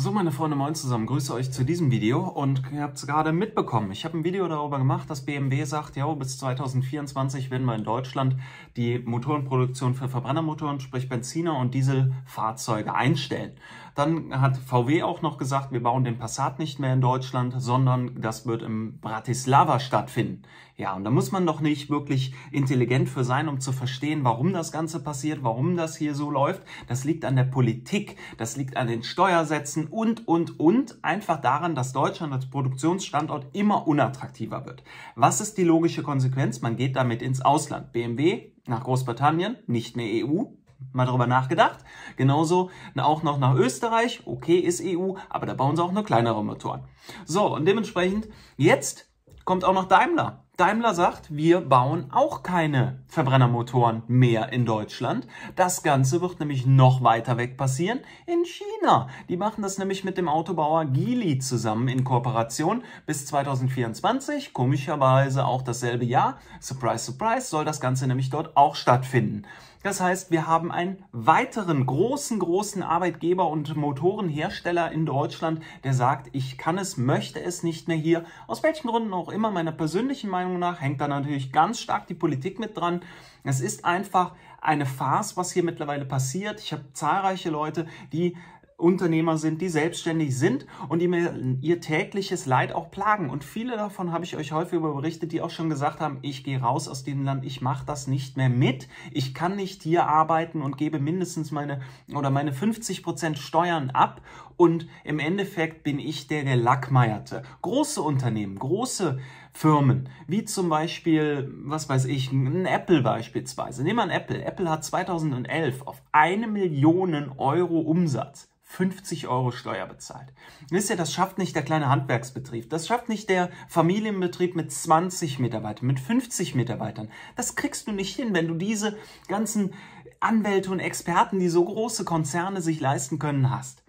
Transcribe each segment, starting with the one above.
So meine Freunde, moin zusammen, grüße euch zu diesem Video und ihr habt es gerade mitbekommen. Ich habe ein Video darüber gemacht, dass BMW sagt, ja, bis 2024 werden wir in Deutschland die Motorenproduktion für Verbrennermotoren, sprich Benziner und Dieselfahrzeuge einstellen. Dann hat VW auch noch gesagt, wir bauen den Passat nicht mehr in Deutschland, sondern das wird im Bratislava stattfinden. Ja, und da muss man doch nicht wirklich intelligent für sein, um zu verstehen, warum das Ganze passiert, warum das hier so läuft. Das liegt an der Politik, das liegt an den Steuersätzen und, und, und. Einfach daran, dass Deutschland als Produktionsstandort immer unattraktiver wird. Was ist die logische Konsequenz? Man geht damit ins Ausland. BMW nach Großbritannien, nicht mehr EU, mal darüber nachgedacht. Genauso auch noch nach Österreich. Okay, ist EU, aber da bauen sie auch nur kleinere Motoren. So, und dementsprechend, jetzt kommt auch noch Daimler. Daimler sagt, wir bauen auch keine Verbrennermotoren mehr in Deutschland. Das Ganze wird nämlich noch weiter weg passieren in China. Die machen das nämlich mit dem Autobauer Geely zusammen in Kooperation bis 2024. Komischerweise auch dasselbe Jahr. Surprise, surprise, soll das Ganze nämlich dort auch stattfinden. Das heißt, wir haben einen weiteren großen, großen Arbeitgeber und Motorenhersteller in Deutschland, der sagt, ich kann es, möchte es nicht mehr hier. Aus welchen Gründen auch immer, meiner persönlichen Meinung Meinung nach, hängt da natürlich ganz stark die Politik mit dran. Es ist einfach eine Farce, was hier mittlerweile passiert. Ich habe zahlreiche Leute, die Unternehmer sind, die selbstständig sind und die mir ihr tägliches Leid auch plagen. Und viele davon habe ich euch häufig über berichtet, die auch schon gesagt haben, ich gehe raus aus dem Land, ich mache das nicht mehr mit, ich kann nicht hier arbeiten und gebe mindestens meine oder meine 50 Prozent Steuern ab und im Endeffekt bin ich der Gelackmeierte. Große Unternehmen, große Firmen, wie zum Beispiel, was weiß ich, ein Apple beispielsweise. Nehmen wir an Apple. Apple hat 2011 auf eine Million Euro Umsatz 50 Euro Steuer bezahlt. Wisst ihr, das schafft nicht der kleine Handwerksbetrieb, das schafft nicht der Familienbetrieb mit 20 Mitarbeitern, mit 50 Mitarbeitern. Das kriegst du nicht hin, wenn du diese ganzen Anwälte und Experten, die so große Konzerne sich leisten können, hast.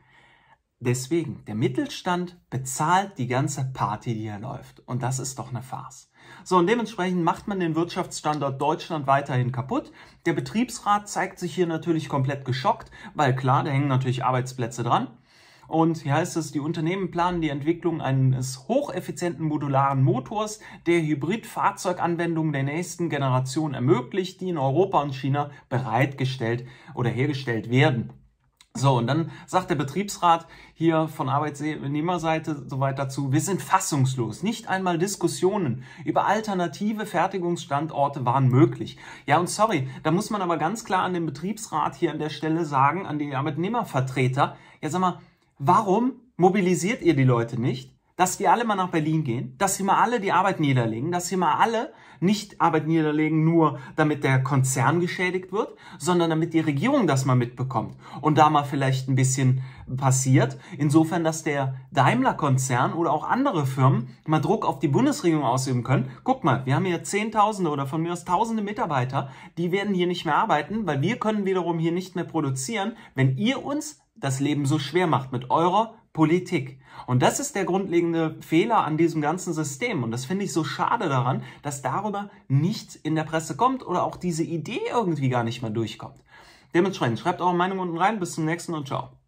Deswegen, der Mittelstand bezahlt die ganze Party, die hier läuft. Und das ist doch eine Farce. So, und dementsprechend macht man den Wirtschaftsstandort Deutschland weiterhin kaputt. Der Betriebsrat zeigt sich hier natürlich komplett geschockt, weil klar, da hängen natürlich Arbeitsplätze dran. Und hier heißt es, die Unternehmen planen die Entwicklung eines hocheffizienten modularen Motors, der Hybridfahrzeuganwendungen der nächsten Generation ermöglicht, die in Europa und China bereitgestellt oder hergestellt werden. So, und dann sagt der Betriebsrat hier von Arbeitnehmerseite soweit dazu, wir sind fassungslos. Nicht einmal Diskussionen über alternative Fertigungsstandorte waren möglich. Ja, und sorry, da muss man aber ganz klar an den Betriebsrat hier an der Stelle sagen, an die Arbeitnehmervertreter, ja sag mal, warum mobilisiert ihr die Leute nicht? dass wir alle mal nach Berlin gehen, dass wir mal alle die Arbeit niederlegen, dass wir mal alle nicht Arbeit niederlegen, nur damit der Konzern geschädigt wird, sondern damit die Regierung das mal mitbekommt und da mal vielleicht ein bisschen passiert. Insofern, dass der Daimler-Konzern oder auch andere Firmen mal Druck auf die Bundesregierung ausüben können. Guck mal, wir haben hier Zehntausende oder von mir aus Tausende Mitarbeiter, die werden hier nicht mehr arbeiten, weil wir können wiederum hier nicht mehr produzieren, wenn ihr uns das Leben so schwer macht mit eurer Politik. Und das ist der grundlegende Fehler an diesem ganzen System. Und das finde ich so schade daran, dass darüber nichts in der Presse kommt oder auch diese Idee irgendwie gar nicht mehr durchkommt. Dementsprechend schreibt eure Meinung unten rein. Bis zum nächsten und ciao.